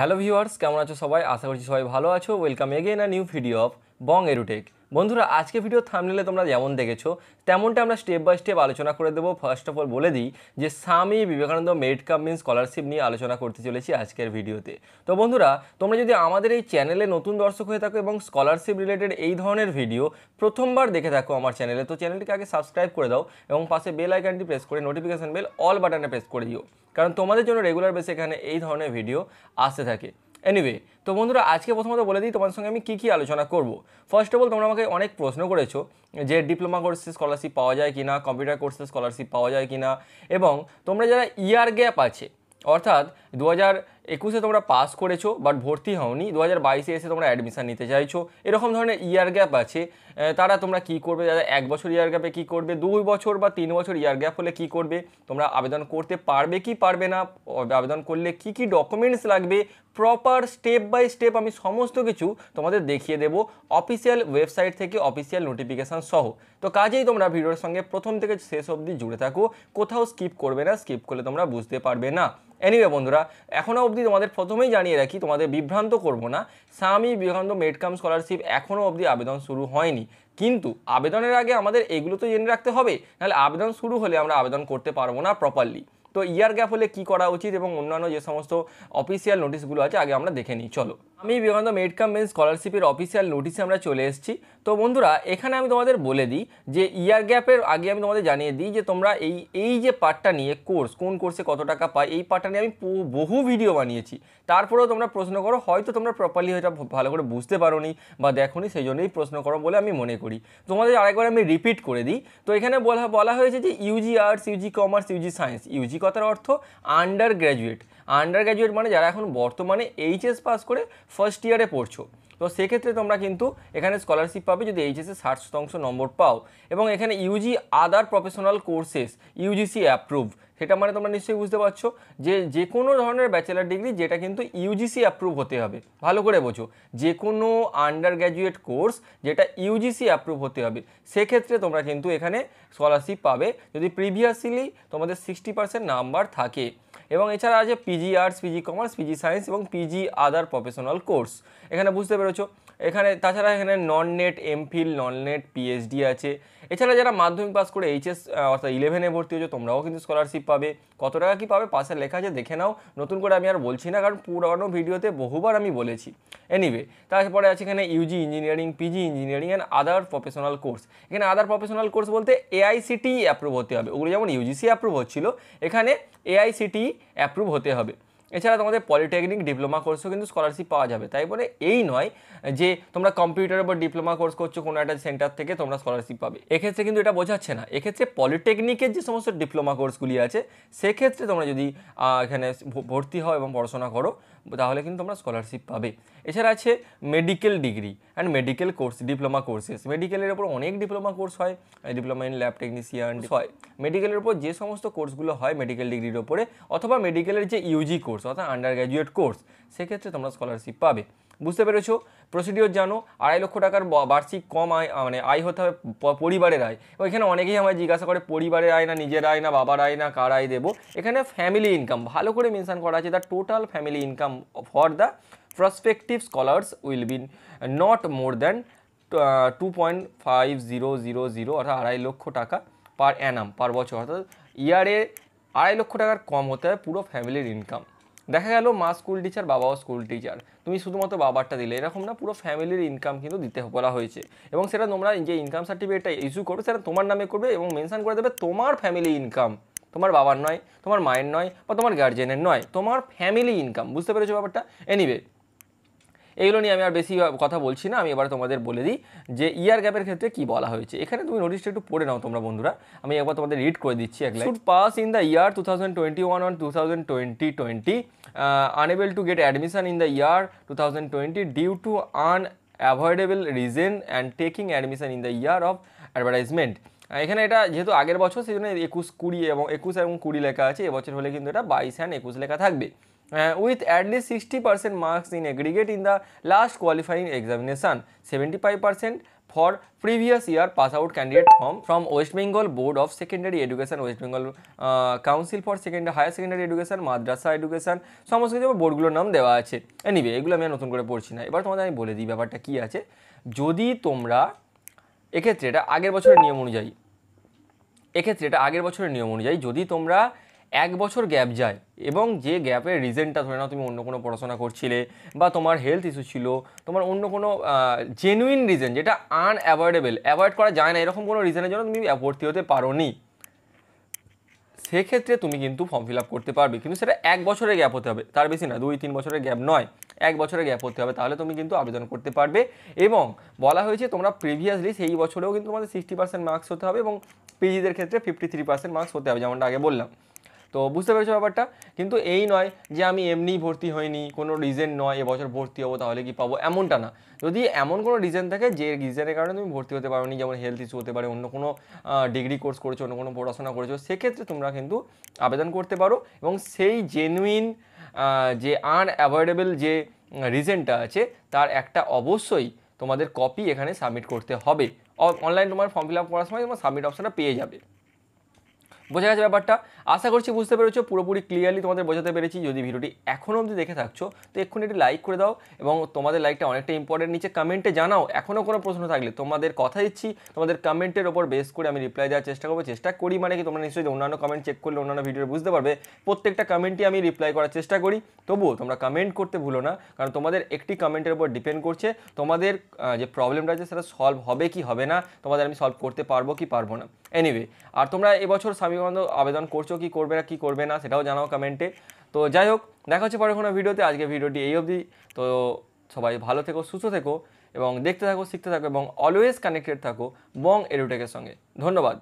hello viewers কেমন আছো সবাই আশা করছি সবাই ভালো আছো welcome again a new video of বং এরুটেক বন্ধুরা আজকে ভিডিও থামলে তোমরা যেমন দেখেছো তেমনটা আমরা স্টেপ বাই স্টেপ আলোচনা করে দেবো ফার্স্ট অফ অল বলে দিই যে স্বামী বিবেকানন্দ মেড মিন স্কলারশিপ নিয়ে আলোচনা করতে চলেছি আজকের ভিডিওতে তো বন্ধুরা তোমরা যদি আমাদের এই চ্যানেলে নতুন দর্শক হয়ে থাকো এবং স্কলারশিপ রিলেটেড এই ধরনের ভিডিও প্রথমবার দেখে থাকো আমার চ্যানেলে তো চ্যানেলটিকে আগে সাবস্ক্রাইব করে দাও এবং পাশে বেল আইকনটি প্রেস করে নোটিফিকেশান বেল অল বাটনে প্রেস করে দিও কারণ তোমাদের জন্য রেগুলার বেসে এখানে এই ধরনের ভিডিও আসতে থাকে এনিওয়ে তো বন্ধুরা আজকে প্রথমত বলে দিই তোমার সঙ্গে আমি কী কী আলোচনা করব ফার্স্ট অফ অল তোমরা আমাকে অনেক প্রশ্ন করেছো যে ডিপ্লোমা কোর্সে স্কলারশিপ পাওয়া যায় কি না কম্পিউটার কোর্সে স্কলারশিপ পাওয়া যায় কি না এবং তোমরা যারা ইয়ার গ্যাপ আছে অর্থাৎ দু একুশে তোমরা পাস করেছো বাট ভর্তি হওনি দু হাজার বাইশে এসে তোমরা অ্যাডমিশান নিতে চাইছো এরকম ধরনের ইয়ার গ্যাপ আছে তারা তোমরা কি করবে যারা এক বছর ইয়ার গ্যাপে কি করবে দুই বছর বা তিন বছর ইয়ার গ্যাপ হলে কি করবে তোমরা আবেদন করতে পারবে কি পারবে না আবেদন করলে কি কি ডকুমেন্টস লাগবে প্রপার স্টেপ বাই স্টেপ আমি সমস্ত কিছু তোমাদের দেখিয়ে দেব অফিসিয়াল ওয়েবসাইট থেকে অফিসিয়াল নোটিফিকেশান সহ তো কাজেই তোমরা ভিডিওর সঙ্গে প্রথম থেকে শেষ অবধি জুড়ে থাকো কোথাও স্কিপ করবে না স্কিপ করলে তোমরা বুঝতে পারবে না এনিওয়ে বন্ধুরা এখনও অবধি তোমাদের প্রথমেই জানিয়ে রাখি তোমাদের বিভ্রান্ত করব না স্বামী বিবেকানন্দ মেডকাম স্কলারশিপ এখনও অবধি আবেদন শুরু হয়নি কিন্তু আবেদনের আগে আমাদের এগুলো তো জেনে রাখতে হবে নাহলে আবেদন শুরু হলে আমরা আবেদন করতে পারবো না প্রপারলি তো ইয়ার গ্যাপ হলে কী করা উচিত এবং অন্যান্য যে সমস্ত অফিসিয়াল নোটিশগুলো আছে আগে আমরা দেখে নিই চলো আমি বিবেকানন্দ মেড কাম স্কলারশিপের অফিসিয়াল নোটিসে আমরা চলে এসেছি তো বন্ধুরা এখানে আমি তোমাদের বলে দিই যে ইয়ার গ্যাপের আগে আমি তোমাদের জানিয়ে দিই যে তোমরা এই এই যে পার্টটা নিয়ে কোর্স কোন কোর্সে কত টাকা পায় এই পার্টটা নিয়ে আমি বহু ভিডিও বানিয়েছি তারপরেও তোমরা প্রশ্ন করো হয়তো তোমরা প্রপারলি এটা ভালো করে বুঝতে পারো নি বা দেখো নি সেই জন্যই প্রশ্ন করো বলে আমি মনে করি তোমাদের আরেকবার আমি রিপিট করে দিই তো এখানে বলা বলা হয়েছে যে UG arts UG commerce UG science UG কথার অর্থ আন্ডার গ্র্যাজুয়েট আন্ডার গ্র্যাজুয়েট মানে যারা এখন বর্তমানে এইচএস পাস করে ফার্স্ট ইয়ারে পড়ছো তো সেক্ষেত্রে তোমরা কিন্তু এখানে স্কলারশিপ পাবে যদি এইচএসে ষাট শতাংশ নম্বর পাও এবং এখানে UG other professional courses UGC approve সেটা মানে তোমরা নিশ্চয়ই বুঝতে পারছো যে যে কোনো ধরনের ব্যাচেলার ডিগ্রি যেটা কিন্তু ইউজিসি অ্যাপ্রুভ হতে হবে ভালো করে বোঝো যে কোনো আন্ডার গ্র্যাজুয়েট কোর্স যেটা ইউজিসি অ্যাপ্রুভ হতে হবে সেক্ষেত্রে তোমরা কিন্তু এখানে স্কলারশিপ পাবে যদি প্রিভিয়াসলি তোমাদের সিক্সটি পার্সেন্ট নাম্বার থাকে এবং এছাড়া আছে PG arts PG commerce PG science এবং পিজি আদার প্রফেশনাল কোর্স এখানে বুঝতে পেরেছো এখানে তাছাড়া এখানে non NET MPhil non NET PhD আছে এছাড়া যারা মাধ্যমিক পাস করে এইচএস অর্থাৎ ইলেভেনে ভর্তি হয়েছে তোমরাও কিন্তু স্কলারশিপ পাবে কত টাকা কী পাবে পাশে লেখা আছে দেখে নাও নতুন করে আমি আর বলছি না কারণ পুরানো ভিডিওতে বহুবার আমি বলেছি এনিওয়ে তারপরে আছে এখানে UG engineering PG engineering and other professional course এখানে আদার প্রফেশনাল কোর্স বলতে এআইসিটি অ্যাপ্রুভ e হতে হবে ওগুলো যেমন ইউজিসি অ্যাপ্রুভ হচ্ছিল এখানে এআইসিটি অ্যাপ্রুভ e হতে হবে এছাড়া তোমাদের পলিটেকনিক ডিপ্লোমা কোর্সও কিন্তু স্কলারশিপ পাওয়া যাবে তাই বলে এই নয় যে তোমরা কম্পিউটারের উপর ডিপ্লোমা কোর্স করছো কোনো একটা সেন্টার থেকে তোমরা স্কলারশিপ পাবে এক্ষেত্রে কিন্তু এটা বোঝাচ্ছে না এক্ষেত্রে পলিটেকনিকের যে সমস্ত ডিপ্লোমা কোর্সগুলি আছে সেক্ষেত্রে তোমরা যদি এখানে ভর্তি হও এবং পড়াশোনা করো তাহলে কিন্তু তোমরা স্কলারশিপ পাবে এছাড়া আছে medical degree and medical course diploma courses মেডিকেলের ওপর অনেক ডিপ্লোমা কোর্স হয় ডিপ্লোমা ইন ল্যাব টেকনিশিয়ান হয় মেডিকেলের ওপর যে সমস্ত কোর্সগুলো হয় মেডিকেল ডিগ্রির ওপরে অথবা মেডিকেলের যে ইউজি কোর্স কোর্স অর্থাৎ আন্ডার গ্র্যাজুয়েট কোর্স সেক্ষেত্রে তোমরা স্কলারশিপ পাবে বুঝতে পেরেছো প্রসিডিওর জানো আড়াই লক্ষ টাকার বার্ষিক কম আয় মানে আয় হতে হবে পরিবারের আয় এখানে অনেকেই আমায় জিজ্ঞাসা করে পরিবারের আয় না নিজের আয় না বাবার আয় না কার আয় দেবো এখানে ফ্যামিলি ইনকাম ভালো করে মেনশান করা আছে the total family income for the prospective scholars will be not more than two point five zero zero zero অর্থাৎ আড়াই লক্ষ টাকা পার অ্যানাম পার বছর অর্থাৎ ইয়ারে আড়াই লক্ষ টাকার কম হতে হবে পুরো ফ্যামিলির ইনকাম দেখা গেল মা স্কুল টিচার বাবাও স্কুল টিচার তুমি শুধুমাত্র বাবারটা দিলে এরকম না পুরো ফ্যামিলির ইনকাম কিন্তু দিতে বলা হয়েছে এবং সেটা তোমরা যে ইনকাম সার্টিফিকেটটা ইস্যু করবে সেটা তোমার নামে করবে এবং মেনশন করে দেবে তোমার ফ্যামিলি ইনকাম তোমার বাবার নয় তোমার মায়ের নয় বা তোমার গার্জেনের নয় তোমার ফ্যামিলি ইনকাম বুঝতে পেরেছো ব্যাপারটা এনিওয়ে এইগুলো নিয়ে আমি আর বেশি কথা বলছি না আমি এবার তোমাদের বলে দিই যে ইয়ার গ্যাপের ক্ষেত্রে কি বলা হয়েছে এখানে তুমি নোটিশটা একটু পড়ে নাও তোমরা বন্ধুরা আমি একবার তোমাদের রিড করে দিচ্ছি এক should pass in the year two thousand twenty one on two thousand twenty twenty unable to get admission in the year two thousand twenty due to unavoidable reason and taking admission in the year of advertisement এখানে এটা যেহেতু আগের বছর সেই জন্য একুশ কুড়ি এবং একুশ এবং কুড়ি লেখা আছে এবছর হলে কিন্তু এটা বাইশ অ্যান্ড একুশ লেখা থাকবে uh, with at least 60% marks in aggregate in the last qualifying examination 75% for previous year pass out candidate from from West Bengal Board of Secondary Education West Bengal uh, Council for Secondary Higher Secondary Education Madrasa Education সমস্ত কিছু বোর্ডগুলোর নাম দেওয়া আছে এনিবে এগুলো আমি নতুন করে পড়ছি না এবার তোমাদের আমি বলে দিই ব্যাপারটা কি আছে যদি তোমরা এক্ষেত্রে এটা আগের বছরের নিয়ম অনুযায়ী এক্ষেত্রে এটা আগের বছরের নিয়ম অনুযায়ী যদি তোমরা এক বছর গ্যাপ যায় এবং যে গ্যাপের রিজনটা ধরে নাও তুমি অন্য কোনো পড়াশোনা করছিলে বা তোমার হেলথ ইস্যু ছিল তোমার অন্য কোনো জেনুইন রিজন যেটা আনঅ্যাভয়েডেবল অ্যাভয়েড করা যায় না এরকম কোনো রিজনের জন্য তুমি ভর্তি হতে পারো নি সেক্ষেত্রে তুমি কিন্তু ফর্ম ফিল আপ করতে পারবে কিন্তু সেটা এক বছরের গ্যাপ হতে হবে তার বেশি না দুই তিন বছরের গ্যাপ নয় এক বছরের গ্যাপ হতে হবে তাহলে তুমি কিন্তু আবেদন করতে পারবে এবং বলা হয়েছে তোমরা প্রিভিয়াসলি সেই বছরেও কিন্তু তোমাদের সিক্সটি পার্সেন্ট মার্কস হতে হবে এবং পিজিদের ক্ষেত্রে ফিফটি থ্রি পার্সেন্ট মার্কস হতে হবে যেমনটা আগে বললাম তো বুঝতে পেরেছো ব্যাপারটা কিন্তু এই নয় যে আমি এমনিই ভর্তি হইনি কোনো রিজেন নয় এবছর ভর্তি হবো তাহলে কি পাবো এমনটা না যদি এমন কোনো রিজন থাকে যে রিজনের কারণে তুমি ভর্তি হতে পারো নি যেমন হেলথ ইস্যু হতে পারে অন্য কোনো ডিগ্রি কোর্স করেছো অন্য কোনো পড়াশোনা করেছো সেক্ষেত্রে তোমরা কিন্তু আবেদন করতে পারো এবং সেই জেনুইন যে আনঅ্যাভয়েডেবল যে রিজনটা আছে তার একটা অবশ্যই তোমাদের কপি এখানে সাবমিট করতে হবে অনলাইন তোমার ফর্ম ফিল আপ করার সময় তোমার সাবমিট অপশানটা পেয়ে যাবে বোঝা গেছে ব্যাপারটা আশা করছি বুঝতে পেরেছো পুরোপুরি ক্লিয়ারলি তোমাদের বোঝাতে পেরেছি যদি ভিডিওটি এখনও অবধি দেখে থাকছো তো এক্ষুনি একটি লাইক করে দাও এবং তোমাদের লাইকটা অনেকটা ইম্পর্টেন্ট নিচে কমেন্টে জানাও এখনও কোনো প্রশ্ন থাকলে তোমাদের কথা দিচ্ছি তোমাদের কমেন্টের ওপর বেস করে আমি রিপ্লাই দেওয়ার চেষ্টা করবো চেষ্টা করি মানে কি তোমরা নিশ্চয়ই অন্যান্য কমেন্ট চেক করলে অন্যান্য ভিডিও বুঝতে পারবে প্রত্যেকটা কমেন্টই আমি রিপ্লাই করার চেষ্টা করি তবুও তোমরা কমেন্ট করতে ভুলো না কারণ তোমাদের একটি কমেন্টের ওপর ডিপেন্ড করছে তোমাদের যে প্রবলেমটা আছে সেটা সলভ হবে কি হবে না তোমাদের আমি সলভ করতে পারবো কি পারবো না এনিওয়ে আর তোমরা এবছর স্বামীবন্ধ আবেদন করছো কি করবে না কি করবে না সেটাও জানাও কমেন্টে তো যাই হোক দেখা হচ্ছে পরে কোনো ভিডিওতে আজকে ভিডিওটি এই অবধি তো সবাই ভালো থেকো সুস্থ থেকো এবং দেখতে থাকো শিখতে থাকো এবং অলওয়েজ কানেক্টেড থাকো বং এডুটেকের সঙ্গে ধন্যবাদ